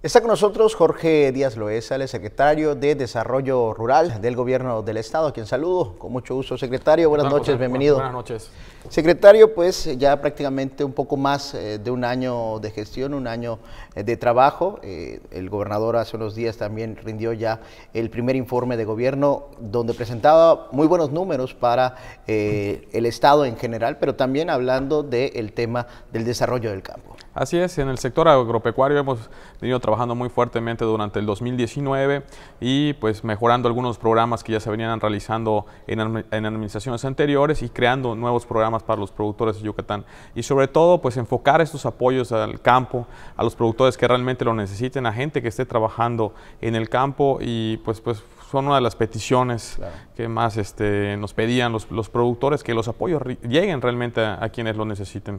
Está con nosotros Jorge Díaz Loesa, el secretario de Desarrollo Rural del Gobierno del Estado, a quien saludo con mucho gusto, secretario. Buenas noches, bienvenido. Buenas noches. Secretario, pues ya prácticamente un poco más eh, de un año de gestión, un año eh, de trabajo. Eh, el gobernador hace unos días también rindió ya el primer informe de gobierno donde presentaba muy buenos números para el Estado en general, pero también hablando del tema del desarrollo del campo. Así es, en el sector agropecuario hemos venido trabajando muy fuertemente durante el 2019 y pues mejorando algunos programas que ya se venían realizando en, administraciones anteriores y creando nuevos programas para los productores de Yucatán. Y sobre todo pues enfocar estos apoyos al campo, a los productores que realmente lo necesiten, a gente que esté trabajando en el campo y pues, pues son una de las peticiones que más este, nos pedían los, los productores, que los apoyos lleguen realmente a, a quienes lo necesiten.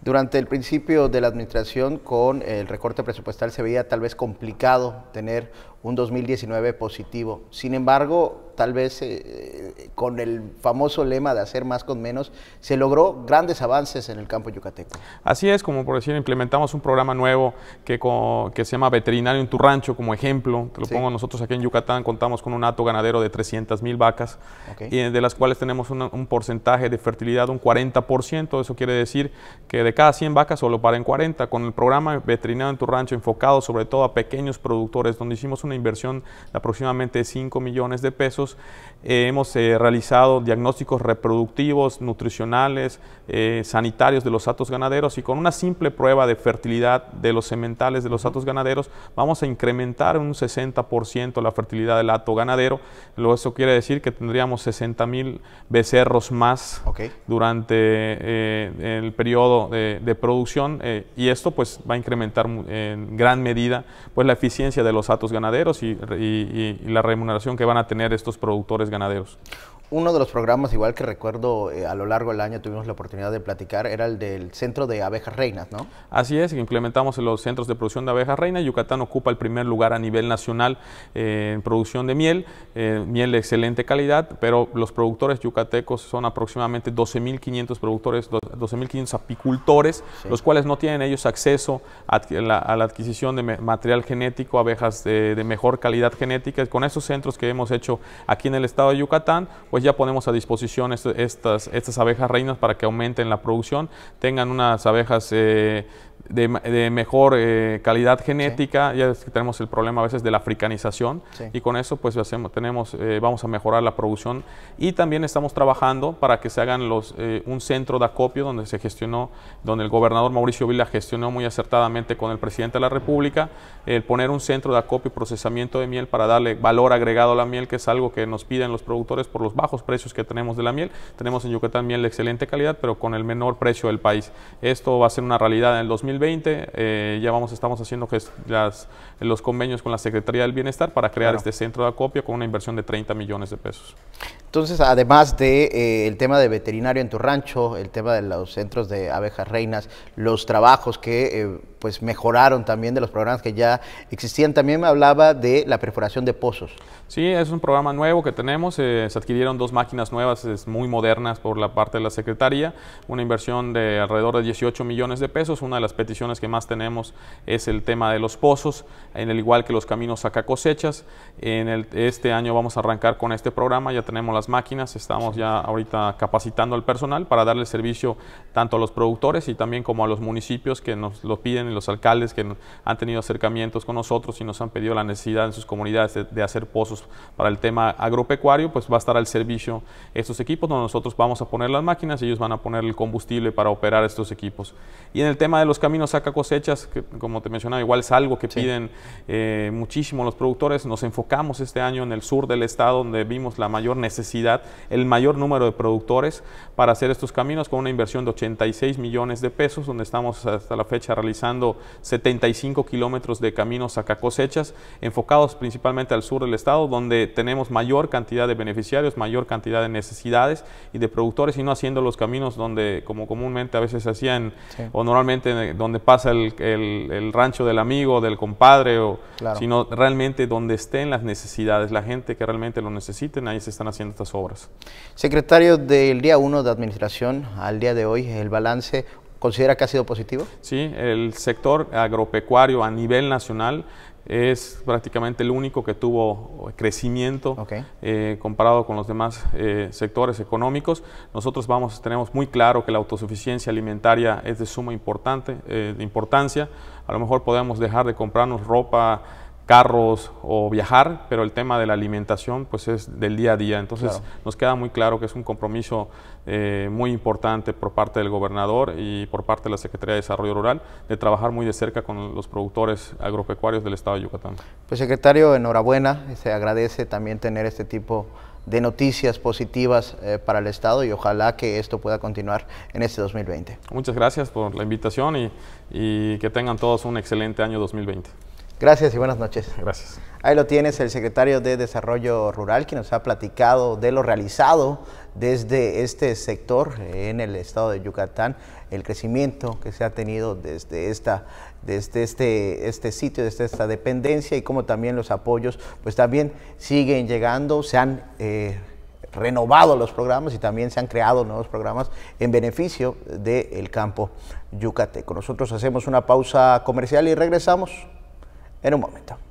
Durante el principio de la administración con el recorte presupuestal se veía tal vez complicado tener un 2019 positivo. Sin embargo, tal vez eh, con el famoso lema de hacer más con menos, se logró grandes avances en el campo yucateco. Así es, como por decir, implementamos un programa nuevo que, que se llama Veterinario en tu Rancho, como ejemplo, te lo pongo nosotros aquí en Yucatán, contamos con un hato ganadero de 300 mil vacas, y de las cuales tenemos un porcentaje de fertilidad de un 40%, eso quiere decir que de cada 100 vacas solo paren 40, con el programa Veterinario en tu Rancho enfocado sobre todo a pequeños productores, donde hicimos una inversión de aproximadamente 5 millones de pesos, eh, hemos eh, realizado diagnósticos reproductivos, nutricionales, eh, sanitarios de los atos ganaderos y con una simple prueba de fertilidad de los sementales de los atos ganaderos vamos a incrementar un 60% la fertilidad del ato ganadero. Lo, eso quiere decir que tendríamos 60 mil becerros más durante el periodo de, producción y esto pues va a incrementar en gran medida pues la eficiencia de los atos ganaderos y la remuneración que van a tener estos productores ganaderos uno de los programas, igual que recuerdo eh, a lo largo del año tuvimos la oportunidad de platicar, era el del Centro de Abejas Reinas, ¿no? Así es, implementamos los centros de producción de abejas reinas. Yucatán ocupa el primer lugar a nivel nacional eh, en producción de miel, eh, miel de excelente calidad, pero los productores yucatecos son aproximadamente 12.500 productores, 12.500 apicultores, los cuales no tienen ellos acceso a, la, adquisición de material genético, abejas de, mejor calidad genética. Con esos centros que hemos hecho aquí en el estado de Yucatán, pues pues ya ponemos a disposición este, estas, estas abejas reinas para que aumenten la producción, tengan unas abejas eh, de, mejor eh, calidad genética, ya tenemos el problema a veces de la africanización y con eso pues hacemos, tenemos, eh, vamos a mejorar la producción y también estamos trabajando para que se hagan los, un centro de acopio donde se gestionó, donde el gobernador Mauricio Vila gestionó muy acertadamente con el presidente de la República el poner un centro de acopio y procesamiento de miel para darle valor agregado a la miel que es algo que nos piden los productores por los bajos bajos precios que tenemos de la miel. Tenemos en Yucatán miel de excelente calidad, pero con el menor precio del país. Esto va a ser una realidad en el 2020. Eh, ya vamos, estamos haciendo las, los convenios con la Secretaría del Bienestar para crear este centro de acopio con una inversión de 30 millones de pesos. Entonces, además de, eh, el tema de veterinario en tu rancho, el tema de los centros de abejas reinas, los trabajos que eh, pues mejoraron también de los programas que ya existían, también me hablaba de la perforación de pozos. Sí, es un programa nuevo que tenemos, eh, se adquirieron dos máquinas nuevas, es muy modernas por la parte de la Secretaría, una inversión de alrededor de 18 millones de pesos, una de las peticiones que más tenemos es el tema de los pozos, en el igual que los caminos saca cosechas, en este año vamos a arrancar con este programa, ya tenemos las máquinas, estamos ya ahorita capacitando al personal para darle servicio tanto a los productores y también como a los municipios que nos lo piden y los alcaldes que han tenido acercamientos con nosotros y nos han pedido la necesidad en sus comunidades de, hacer pozos para el tema agropecuario, pues va a estar al servicio estos equipos donde nosotros vamos a poner las máquinas y ellos van a poner el combustible para operar estos equipos. Y en el tema de los caminos saca cosechas, como te mencionaba, igual es algo que piden eh, muchísimo los productores, nos enfocamos este año en el sur del estado donde vimos la mayor necesidad el mayor número de productores para hacer estos caminos con una inversión de 86 millones de pesos, donde estamos hasta la fecha realizando 75 kilómetros de caminos a cosechas, enfocados principalmente al sur del estado, donde tenemos mayor cantidad de beneficiarios, mayor cantidad de necesidades y de productores, y no haciendo los caminos donde, como comúnmente a veces hacían, o normalmente eh, donde pasa el, rancho del amigo, del compadre, o, sino realmente donde estén las necesidades, la gente que realmente lo necesiten, ahí se están haciendo obras. Secretario, del día 1 de administración al día de hoy, el balance ¿Considera que ha sido positivo? Sí, el sector agropecuario a nivel nacional es prácticamente el único que tuvo crecimiento eh, comparado con los demás eh, sectores económicos. Nosotros vamos, tenemos muy claro que la autosuficiencia alimentaria es de suma importante, eh, de importancia. A lo mejor podemos dejar de comprarnos ropa carros o viajar, pero el tema de la alimentación pues es del día a día. Entonces nos queda muy claro que es un compromiso eh, muy importante por parte del gobernador y por parte de la Secretaría de Desarrollo Rural de trabajar muy de cerca con los productores agropecuarios del estado de Yucatán. Pues secretario, enhorabuena, se agradece también tener este tipo de noticias positivas eh, para el Estado y ojalá que esto pueda continuar en este 2020. Muchas gracias por la invitación y que tengan todos un excelente año 2020. Gracias y buenas noches. Gracias. Ahí lo tienes, el secretario de Desarrollo Rural, que nos ha platicado de lo realizado desde este sector en el estado de Yucatán, el crecimiento que se ha tenido desde esta desde este, este sitio, desde esta dependencia y cómo también los apoyos, pues también siguen llegando, se han eh, renovado los programas y también se han creado nuevos programas en beneficio del campo yucateco. Nosotros hacemos una pausa comercial y regresamos en un momento.